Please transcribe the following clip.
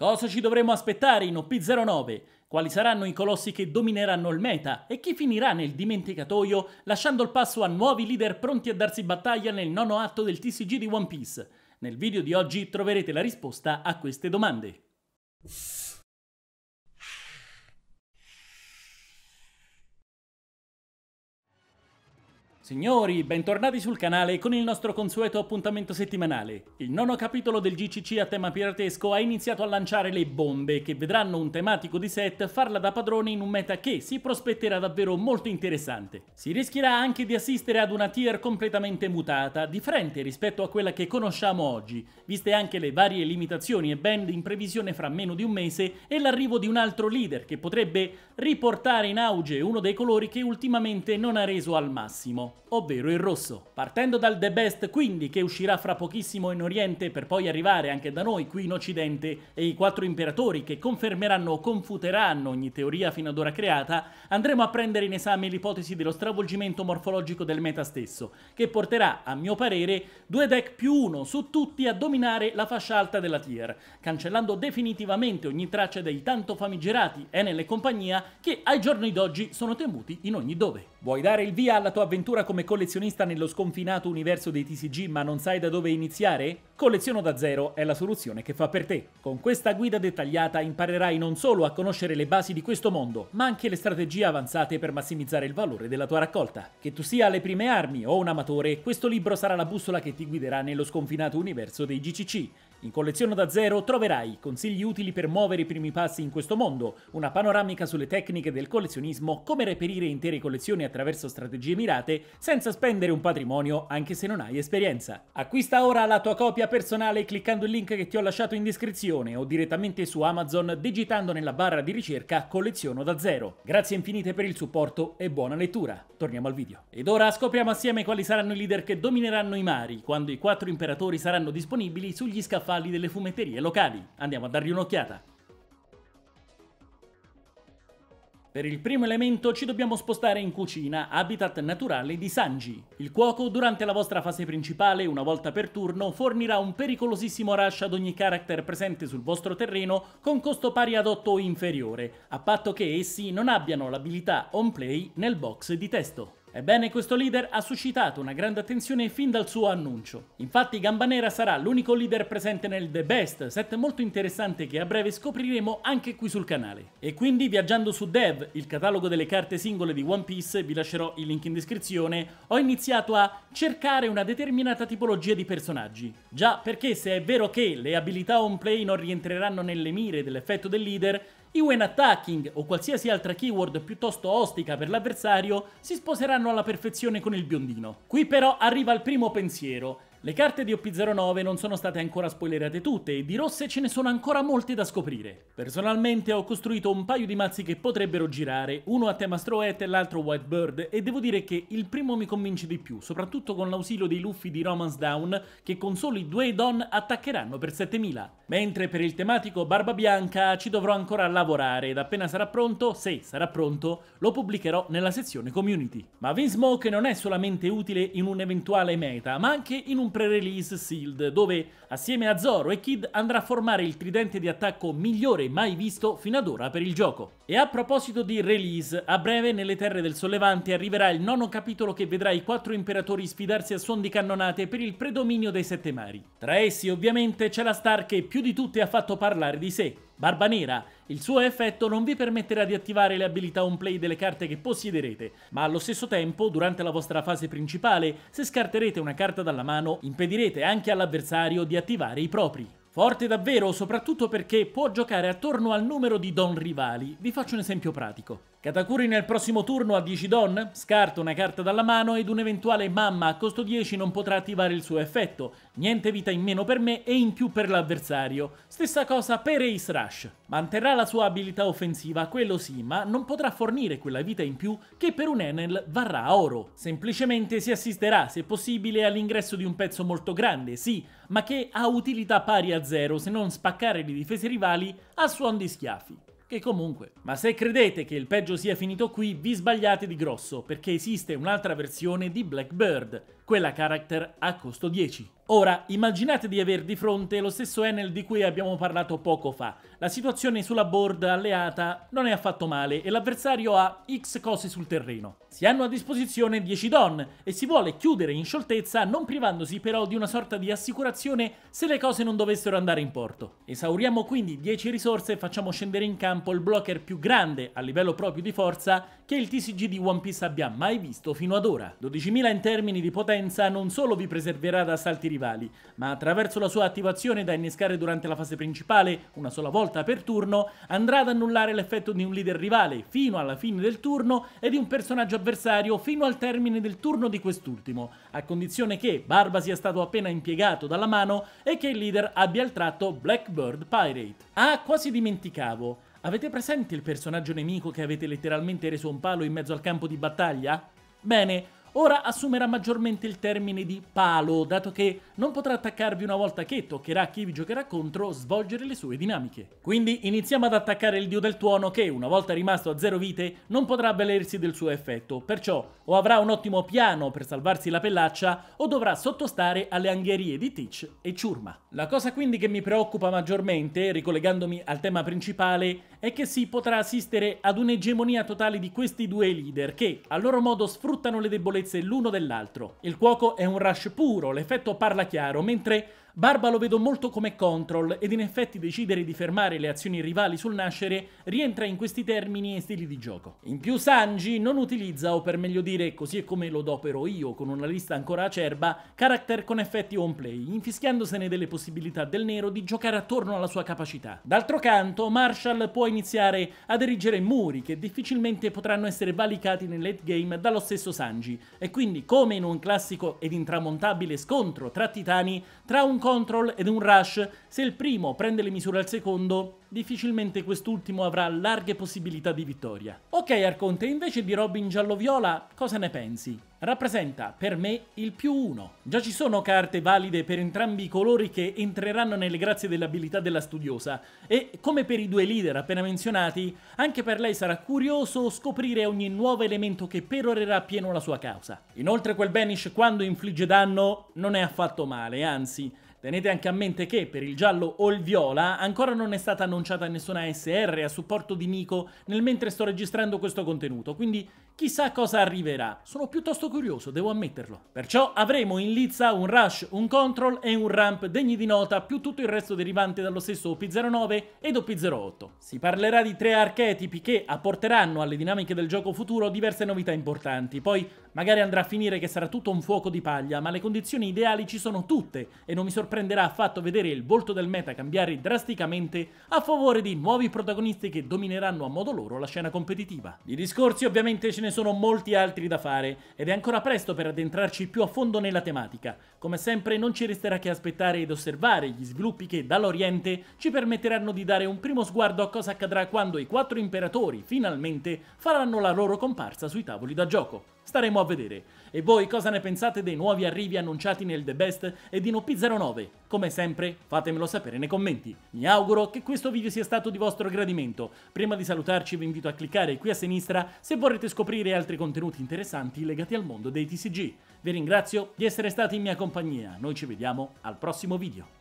Cosa ci dovremo aspettare in OP09? Quali saranno i colossi che domineranno il meta? E chi finirà nel dimenticatoio lasciando il passo a nuovi leader pronti a darsi battaglia nel nono atto del TCG di One Piece? Nel video di oggi troverete la risposta a queste domande. Signori, bentornati sul canale con il nostro consueto appuntamento settimanale. Il nono capitolo del GCC a tema piratesco ha iniziato a lanciare le bombe che vedranno un tematico di set farla da padrone in un meta che si prospetterà davvero molto interessante. Si rischierà anche di assistere ad una tier completamente mutata, differente rispetto a quella che conosciamo oggi, viste anche le varie limitazioni e band in previsione fra meno di un mese e l'arrivo di un altro leader che potrebbe riportare in auge uno dei colori che ultimamente non ha reso al massimo ovvero il rosso. Partendo dal The Best quindi, che uscirà fra pochissimo in Oriente per poi arrivare anche da noi qui in Occidente, e i quattro imperatori che confermeranno o confuteranno ogni teoria fino ad ora creata, andremo a prendere in esame l'ipotesi dello stravolgimento morfologico del meta stesso, che porterà, a mio parere, due deck più uno su tutti a dominare la fascia alta della tier, cancellando definitivamente ogni traccia dei tanto famigerati Enel e compagnia che ai giorni d'oggi sono temuti in ogni dove. Vuoi dare il via alla tua avventura come collezionista nello sconfinato universo dei TCG ma non sai da dove iniziare? Colleziono da zero è la soluzione che fa per te. Con questa guida dettagliata imparerai non solo a conoscere le basi di questo mondo, ma anche le strategie avanzate per massimizzare il valore della tua raccolta. Che tu sia alle prime armi o un amatore, questo libro sarà la bussola che ti guiderà nello sconfinato universo dei GCC in Collezione da Zero troverai consigli utili per muovere i primi passi in questo mondo, una panoramica sulle tecniche del collezionismo, come reperire intere collezioni attraverso strategie mirate senza spendere un patrimonio anche se non hai esperienza. Acquista ora la tua copia personale cliccando il link che ti ho lasciato in descrizione o direttamente su Amazon digitando nella barra di ricerca Colleziono da Zero. Grazie infinite per il supporto e buona lettura. Torniamo al video. Ed ora scopriamo assieme quali saranno i leader che domineranno i mari quando i quattro imperatori saranno disponibili sugli scaffali scaffali delle fumetterie locali. Andiamo a dargli un'occhiata. Per il primo elemento ci dobbiamo spostare in cucina, habitat naturale di Sanji. Il cuoco, durante la vostra fase principale, una volta per turno, fornirà un pericolosissimo rush ad ogni character presente sul vostro terreno con costo pari ad 8 o inferiore, a patto che essi non abbiano l'abilità on play nel box di testo. Ebbene, questo leader ha suscitato una grande attenzione fin dal suo annuncio. Infatti Gambanera sarà l'unico leader presente nel The Best, set molto interessante che a breve scopriremo anche qui sul canale. E quindi viaggiando su Dev, il catalogo delle carte singole di One Piece, vi lascerò il link in descrizione, ho iniziato a cercare una determinata tipologia di personaggi. Già perché se è vero che le abilità on play non rientreranno nelle mire dell'effetto del leader, i when attacking o qualsiasi altra keyword piuttosto ostica per l'avversario si sposeranno alla perfezione con il biondino. Qui però arriva il primo pensiero. Le carte di OP09 non sono state ancora spoilerate tutte e di rosse ce ne sono ancora molte da scoprire. Personalmente ho costruito un paio di mazzi che potrebbero girare, uno a tema Stroet e l'altro White Bird, e devo dire che il primo mi convince di più, soprattutto con l'ausilio dei Luffy di Romance Down che con soli due Don attaccheranno per 7000. Mentre per il tematico Barba Bianca ci dovrò ancora lavorare ed appena sarà pronto, se sarà pronto, lo pubblicherò nella sezione community. Ma Vinsmoke non è solamente utile in un eventuale meta, ma anche in un pre-release sealed dove assieme a Zoro e Kid andrà a formare il tridente di attacco migliore mai visto fino ad ora per il gioco. E a proposito di release, a breve nelle Terre del Sollevante arriverà il nono capitolo che vedrà i quattro imperatori sfidarsi a suon di cannonate per il predominio dei Sette Mari. Tra essi ovviamente c'è la star che più di tutte ha fatto parlare di sé, Barba Nera, il suo effetto non vi permetterà di attivare le abilità on play delle carte che possiederete, ma allo stesso tempo, durante la vostra fase principale, se scarterete una carta dalla mano, impedirete anche all'avversario di attivare i propri. Forte davvero, soprattutto perché può giocare attorno al numero di don rivali. Vi faccio un esempio pratico. Katakuri nel prossimo turno ha 10 Don, scarta una carta dalla mano ed un'eventuale mamma a costo 10 non potrà attivare il suo effetto, niente vita in meno per me e in più per l'avversario. Stessa cosa per Ace Rush, manterrà la sua abilità offensiva, quello sì, ma non potrà fornire quella vita in più che per un Enel varrà a oro. Semplicemente si assisterà, se possibile, all'ingresso di un pezzo molto grande, sì, ma che ha utilità pari a zero se non spaccare le difese rivali a suon di schiaffi che comunque. Ma se credete che il peggio sia finito qui, vi sbagliate di grosso, perché esiste un'altra versione di Blackbird, quella character a costo 10. Ora, immaginate di aver di fronte lo stesso Enel di cui abbiamo parlato poco fa. La situazione sulla board alleata non è affatto male e l'avversario ha X cose sul terreno. Si hanno a disposizione 10 don e si vuole chiudere in scioltezza non privandosi però di una sorta di assicurazione se le cose non dovessero andare in porto. Esauriamo quindi 10 risorse e facciamo scendere in campo il blocker più grande a livello proprio di forza che il TCG di One Piece abbia mai visto fino ad ora. 12.000 in termini di potenza non solo vi preserverà da assalti rivali, ma attraverso la sua attivazione da innescare durante la fase principale, una sola volta per turno, andrà ad annullare l'effetto di un leader rivale fino alla fine del turno e di un personaggio avversario fino al termine del turno di quest'ultimo, a condizione che Barba sia stato appena impiegato dalla mano e che il leader abbia il tratto Blackbird Pirate. Ah, quasi dimenticavo, Avete presente il personaggio nemico che avete letteralmente reso un palo in mezzo al campo di battaglia? Bene, ora assumerà maggiormente il termine di palo, dato che non potrà attaccarvi una volta che toccherà a chi vi giocherà contro svolgere le sue dinamiche. Quindi iniziamo ad attaccare il dio del tuono che, una volta rimasto a zero vite, non potrà avvalersi del suo effetto, perciò o avrà un ottimo piano per salvarsi la pellaccia o dovrà sottostare alle angherie di Teach e Ciurma. La cosa quindi che mi preoccupa maggiormente, ricollegandomi al tema principale, è che si potrà assistere ad un'egemonia totale di questi due leader che, a loro modo, sfruttano le debolezze l'uno dell'altro. Il cuoco è un rush puro, l'effetto parla chiaro, mentre Barba lo vedo molto come control ed in effetti decidere di fermare le azioni rivali sul nascere rientra in questi termini e stili di gioco. In più Sanji non utilizza, o per meglio dire così è come lo dopero io con una lista ancora acerba, character con effetti on play, infischiandosene delle possibilità del nero di giocare attorno alla sua capacità. D'altro canto Marshall può iniziare ad erigere muri che difficilmente potranno essere valicati nel late game dallo stesso Sanji e quindi come in un classico ed intramontabile scontro tra titani, tra un control ed un rush, se il primo prende le misure al secondo, difficilmente quest'ultimo avrà larghe possibilità di vittoria. Ok Arconte, invece di Robin giallo-viola, cosa ne pensi? Rappresenta per me il più uno. Già ci sono carte valide per entrambi i colori che entreranno nelle grazie dell'abilità della studiosa e, come per i due leader appena menzionati, anche per lei sarà curioso scoprire ogni nuovo elemento che perorerà pieno la sua causa. Inoltre quel Banish quando infligge danno non è affatto male, anzi, Tenete anche a mente che per il giallo o il viola ancora non è stata annunciata nessuna SR a supporto di Nico nel mentre sto registrando questo contenuto, quindi Chissà cosa arriverà, sono piuttosto curioso, devo ammetterlo. Perciò avremo in Lizza un Rush, un Control e un Ramp degni di nota, più tutto il resto derivante dallo stesso OP09 ed OP08. Si parlerà di tre archetipi che apporteranno alle dinamiche del gioco futuro diverse novità importanti, poi magari andrà a finire che sarà tutto un fuoco di paglia, ma le condizioni ideali ci sono tutte e non mi sorprenderà affatto vedere il volto del meta cambiare drasticamente a favore di nuovi protagonisti che domineranno a modo loro la scena competitiva. I discorsi ovviamente ce ne ne sono molti altri da fare ed è ancora presto per addentrarci più a fondo nella tematica. Come sempre non ci resterà che aspettare ed osservare gli sviluppi che dall'Oriente ci permetteranno di dare un primo sguardo a cosa accadrà quando i quattro imperatori finalmente faranno la loro comparsa sui tavoli da gioco. Staremo a vedere. E voi cosa ne pensate dei nuovi arrivi annunciati nel The Best e di Noppi09? Come sempre fatemelo sapere nei commenti. Mi auguro che questo video sia stato di vostro gradimento. Prima di salutarci vi invito a cliccare qui a sinistra se vorrete scoprire altri contenuti interessanti legati al mondo dei TCG. Vi ringrazio di essere stati in mia compagnia, noi ci vediamo al prossimo video.